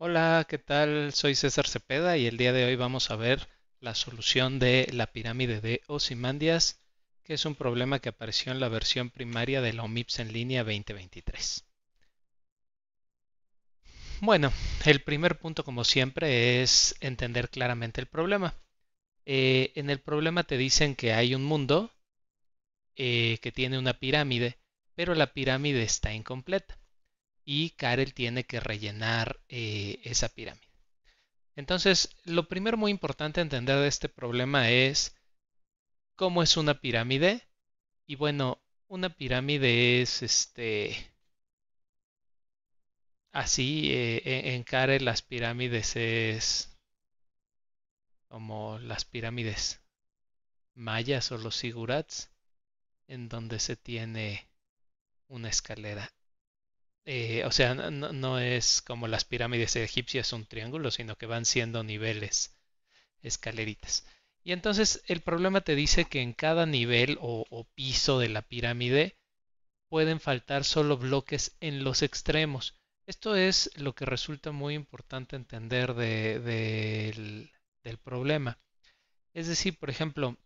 Hola, ¿qué tal? Soy César Cepeda y el día de hoy vamos a ver la solución de la pirámide de Osimandias, que es un problema que apareció en la versión primaria de la OMIPS en línea 2023. Bueno, el primer punto, como siempre, es entender claramente el problema. Eh, en el problema te dicen que hay un mundo eh, que tiene una pirámide, pero la pirámide está incompleta y Karel tiene que rellenar eh, esa pirámide. Entonces, lo primero muy importante entender de este problema es cómo es una pirámide. Y bueno, una pirámide es este así eh, e-, en Karel las pirámides es como las pirámides mayas o los sigurats en donde se tiene una escalera eh, o sea, no, es como las pirámides egipcias un triángulo, sino que van siendo niveles, escaleritas. Y entonces el problema te dice que en cada nivel o, piso de la pirámide pueden faltar solo bloques en los extremos. Esto es lo que resulta muy importante entender del, problema. Es decir, por ejemplo,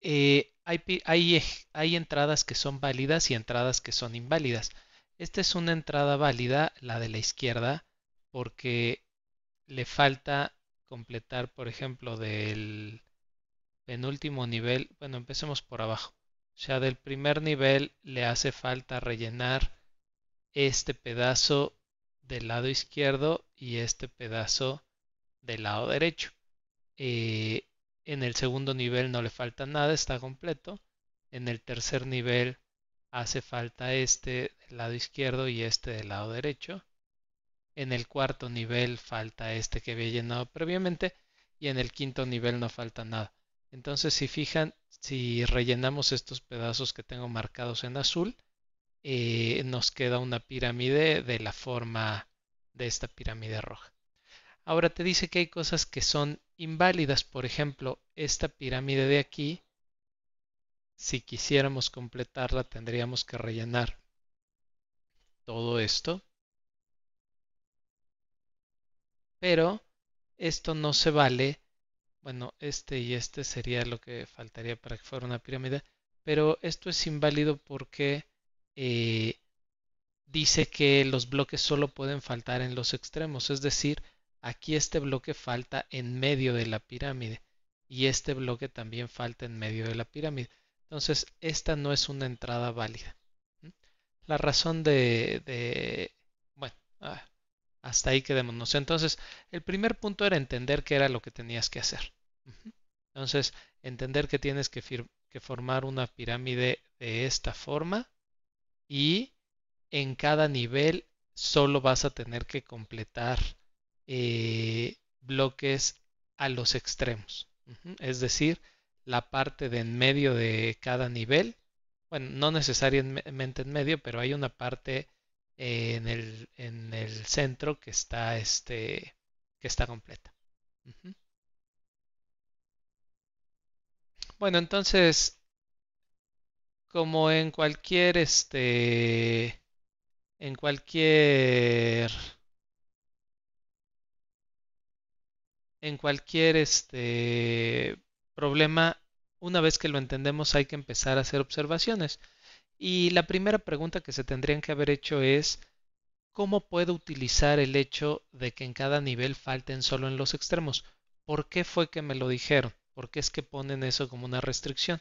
eh, hay entradas que son válidas y entradas que son inválidas. Esta es una entrada válida, la de la izquierda, porque le falta completar, por ejemplo, del penúltimo nivel. Bueno, empecemos por abajo. O sea, del primer nivel le hace falta rellenar este pedazo del lado izquierdo y este pedazo del lado derecho. Eh, en el segundo nivel no le falta nada, está completo. En el tercer nivel hace falta este del lado izquierdo y este del lado derecho. En el cuarto nivel falta este que había llenado previamente y en el quinto nivel no falta nada. Entonces si fijan, si rellenamos estos pedazos que tengo marcados en azul, eh, nos queda una pirámide de la forma de esta pirámide roja. Ahora te dice que hay cosas que son inválidas. Por ejemplo, esta pirámide de aquí si quisiéramos completarla, tendríamos que rellenar todo esto. Pero esto no se vale. Bueno, este y este sería lo que faltaría para que fuera una pirámide. Pero esto es inválido porque eh, dice que los bloques solo pueden faltar en los extremos. Es decir, aquí este bloque falta en medio de la pirámide. Y este bloque también falta en medio de la pirámide. Entonces, esta no es una entrada válida. La razón de... bueno, ah, hasta ahí quedémonos. Entonces, el primer punto era entender qué era lo que tenías que hacer. Entonces, entender que tienes que, formar una pirámide de esta forma y en cada nivel solo vas a tener que completar eh, bloques a los extremos. Es decir, la parte de en medio de cada nivel. Bueno, no necesariamente en medio, pero hay una parte eh, en, el, en, el, centro que está, este, que está completa. Bueno, entonces, como en cualquier, este, en cualquier, en cualquier, este, problema, una vez que lo entendemos, hay que empezar a hacer observaciones. Y la primera pregunta que se tendrían que haber hecho es, ¿cómo puedo utilizar el hecho de que en cada nivel falten solo en los extremos? ¿Por qué fue que me lo dijeron? ¿Por qué es que ponen eso como una restricción?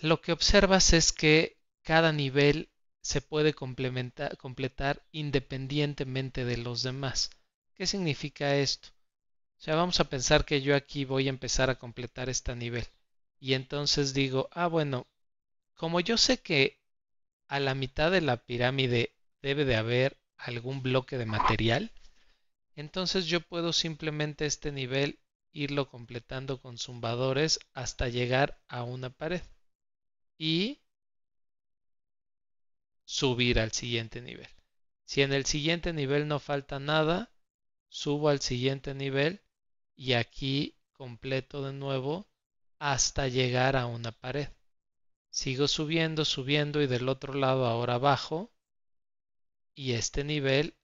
Lo que observas es que cada nivel se puede completar independientemente de los demás. ¿Qué significa esto? sea, vamos a pensar que yo aquí voy a empezar a completar este nivel. Y entonces digo, ah, bueno, como yo sé que a la mitad de la pirámide debe de haber algún bloque de material, entonces yo puedo simplemente este nivel irlo completando con zumbadores hasta llegar a una pared y subir al siguiente nivel. Si en el siguiente nivel no falta nada, subo al siguiente nivel y aquí completo de nuevo hasta llegar a una pared. Sigo subiendo, subiendo y del otro lado ahora abajo y este nivel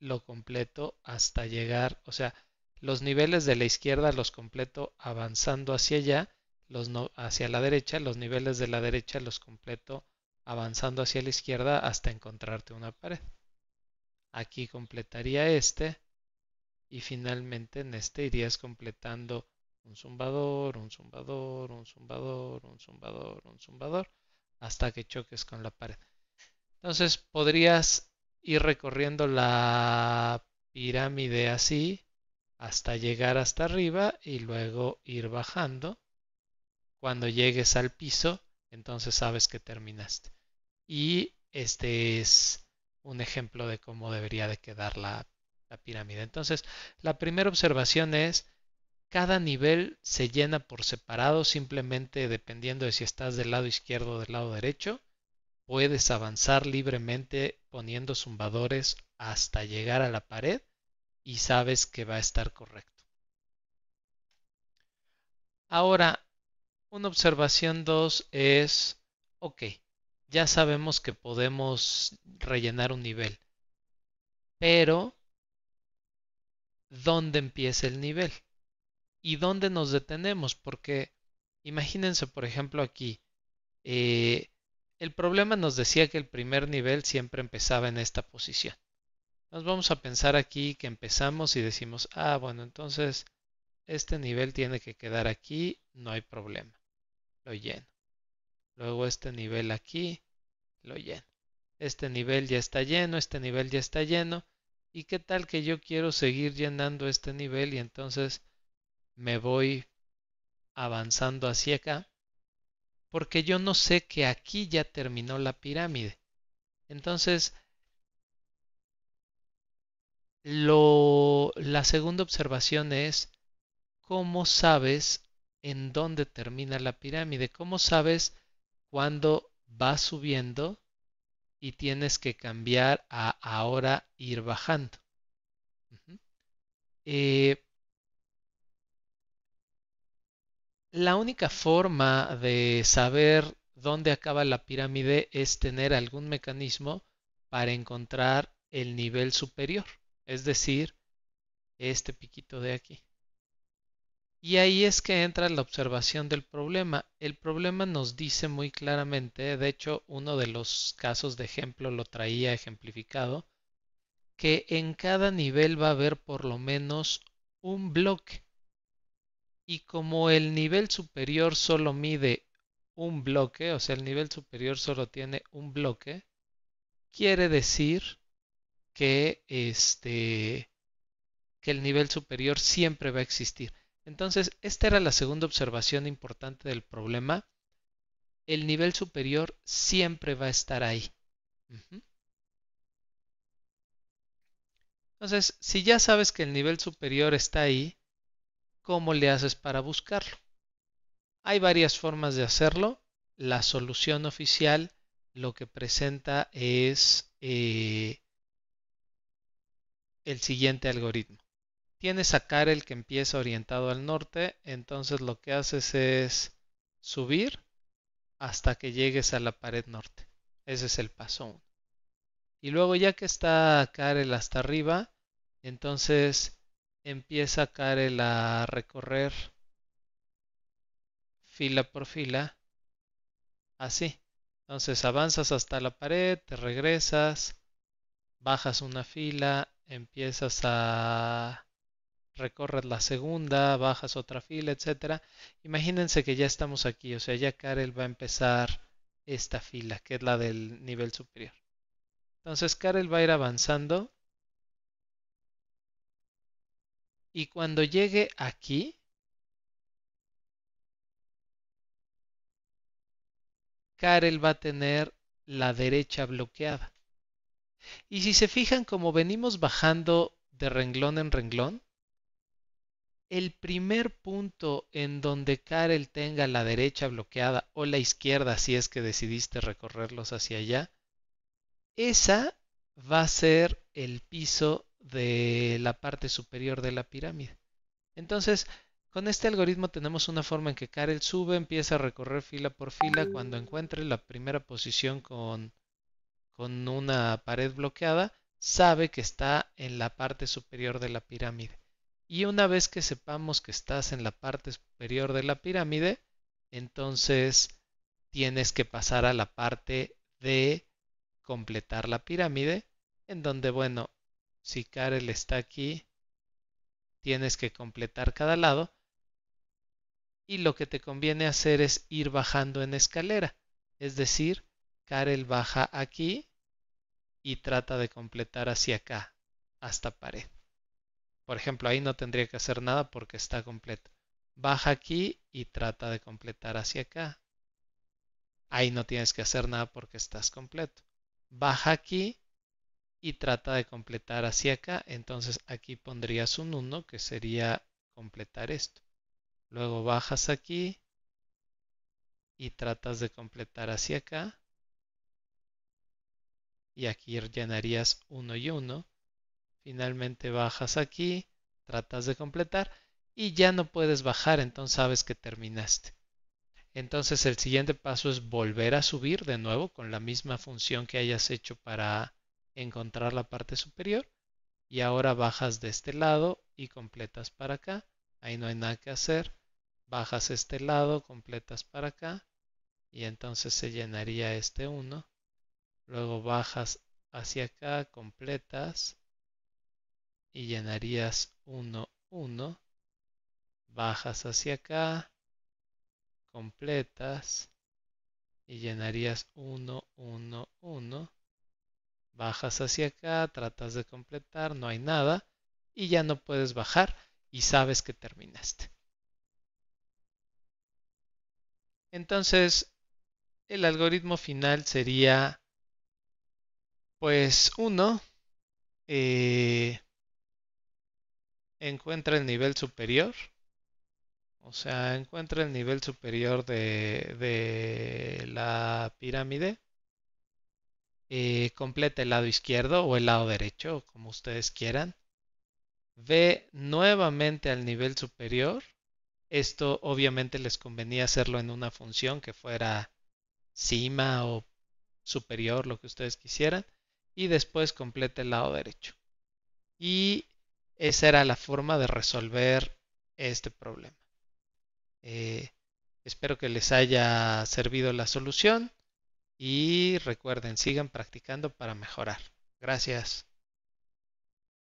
lo completo hasta llegar, o sea, los niveles de la izquierda los completo avanzando hacia allá, los hacia la derecha, los niveles de la derecha los completo avanzando hacia la izquierda hasta encontrarte una pared. Aquí completaría este y finalmente en este irías completando un zumbador, un zumbador, un zumbador, un zumbador, un zumbador, hasta que choques con la pared. Entonces podrías ir recorriendo la pirámide así hasta llegar hasta arriba y luego ir bajando. Cuando llegues al piso, entonces sabes que terminaste. Y este es un ejemplo de cómo debería de quedar la la pirámide. Entonces, la primera observación es, cada nivel se llena por separado, simplemente dependiendo de si estás del lado izquierdo o del lado derecho, puedes avanzar libremente poniendo zumbadores hasta llegar a la pared y sabes que va a estar correcto. Ahora, una observación 2 es, ok, ya sabemos que podemos rellenar un nivel, pero dónde empieza el nivel y dónde nos detenemos, porque imagínense, por ejemplo, aquí, eh, el problema nos decía que el primer nivel siempre empezaba en esta posición. Nos vamos a pensar aquí que empezamos y decimos, ah, bueno, entonces este nivel tiene que quedar aquí, no hay problema. Lo lleno. Luego este nivel aquí, lo lleno. Este nivel ya está lleno, este nivel ya está lleno. ¿Y qué tal que yo quiero seguir llenando este nivel y entonces me voy avanzando hacia acá? Porque yo no sé que aquí ya terminó la pirámide. Entonces, lo, la segunda observación es, ¿cómo sabes en dónde termina la pirámide? ¿Cómo sabes cuándo va subiendo y tienes que cambiar a ahora ir bajando. Eh, la única forma de saber dónde acaba la pirámide es tener algún mecanismo para encontrar el nivel superior, es decir, este piquito de aquí. Y ahí es que entra la observación del problema. El problema nos dice muy claramente, de hecho uno de los casos de ejemplo lo traía ejemplificado, que en cada nivel va a haber por lo menos un bloque. Y como el nivel superior solo mide un bloque, o sea, el nivel superior solo tiene un bloque, quiere decir que este que el nivel superior siempre va a existir. Entonces, esta era la segunda observación importante del problema. El nivel superior siempre va a estar ahí. Entonces, si ya sabes que el nivel superior está ahí, ¿cómo le haces para buscarlo? Hay varias formas de hacerlo. La solución oficial lo que presenta es eh, el siguiente algoritmo. Tienes a Karel que empieza orientado al norte, entonces lo que haces es subir hasta que llegues a la pared norte. Ese es el paso 1. Y luego ya que está Karel hasta arriba, entonces empieza Karel a recorrer fila por fila, así. Entonces avanzas hasta la pared, te regresas, bajas una fila, empiezas a recorres la segunda, bajas otra fila, etc. Imagínense que ya estamos aquí, o sea, ya Karel va a empezar esta fila, que es la del nivel superior. Entonces Karel va a ir avanzando. Y cuando llegue aquí, Karel va a tener la derecha bloqueada. Y si se fijan, como venimos bajando de renglón en renglón, el primer punto en donde Karel tenga la derecha bloqueada o la izquierda, si es que decidiste recorrerlos hacia allá, esa va a ser el piso de la parte superior de la pirámide. Entonces, con este algoritmo tenemos una forma en que Karel sube, empieza a recorrer fila por fila, cuando encuentre la primera posición con, con una pared bloqueada, sabe que está en la parte superior de la pirámide. Y una vez que sepamos que estás en la parte superior de la pirámide, entonces tienes que pasar a la parte de completar la pirámide, en donde, bueno, si Karel está aquí, tienes que completar cada lado. Y lo que te conviene hacer es ir bajando en escalera. Es decir, Karel baja aquí y trata de completar hacia acá, hasta pared. Por ejemplo, ahí no tendría que hacer nada porque está completo. Baja aquí y trata de completar hacia acá. Ahí no tienes que hacer nada porque estás completo. Baja aquí y trata de completar hacia acá. Entonces aquí pondrías un 1 que sería completar esto. Luego bajas aquí y tratas de completar hacia acá. Y aquí llenarías 1 y 1. Finalmente bajas aquí, tratas de completar y ya no puedes bajar, entonces sabes que terminaste. Entonces el siguiente paso es volver a subir de nuevo con la misma función que hayas hecho para encontrar la parte superior. Y ahora bajas de este lado y completas para acá. Ahí no hay nada que hacer. Bajas este lado, completas para acá. Y entonces se llenaría este 1. Luego bajas hacia acá, completas y llenarías 1, 1, bajas hacia acá, completas y llenarías 1, 1, 1, bajas hacia acá, tratas de completar, no hay nada y ya no puedes bajar y sabes que terminaste. Entonces, el algoritmo final sería, pues, 1, eh, encuentra el nivel superior. O sea, encuentra el nivel superior de, la pirámide. complete eh, completa el lado izquierdo o el lado derecho, como ustedes quieran. Ve nuevamente al nivel superior. Esto obviamente les convenía hacerlo en una función que fuera cima o superior, lo que ustedes quisieran. Y después complete el lado derecho. Y esa era la forma de resolver este problema. Eh, espero que les haya servido la solución y recuerden, sigan practicando para mejorar. Gracias.